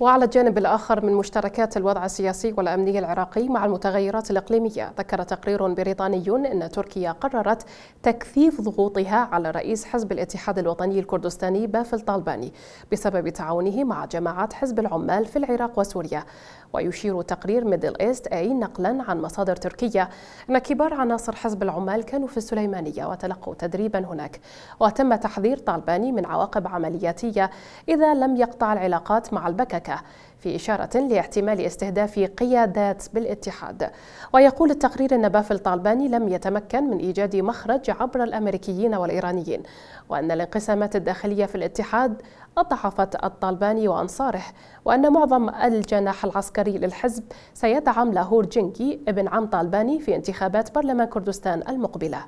وعلى الجانب الآخر من مشتركات الوضع السياسي والأمني العراقي مع المتغيرات الإقليمية ذكر تقرير بريطاني أن تركيا قررت تكثيف ضغوطها على رئيس حزب الاتحاد الوطني الكردستاني بافل طالباني بسبب تعاونه مع جماعات حزب العمال في العراق وسوريا ويشير تقرير ميدل إيست أي نقلا عن مصادر تركية أن كبار عناصر حزب العمال كانوا في السليمانية وتلقوا تدريبا هناك وتم تحذير طالباني من عواقب عملياتية إذا لم يقطع العلاقات مع البككة في إشارة لاحتمال استهداف قيادات بالاتحاد ويقول التقرير أن بافل طالباني لم يتمكن من إيجاد مخرج عبر الأمريكيين والإيرانيين وأن الانقسامات الداخلية في الاتحاد أضعفت الطالباني وأنصاره وأن معظم الجناح العسكري الانتخاري للحزب سيدعم لاهور جنكي ابن عم طالباني في انتخابات برلمان كردستان المقبلة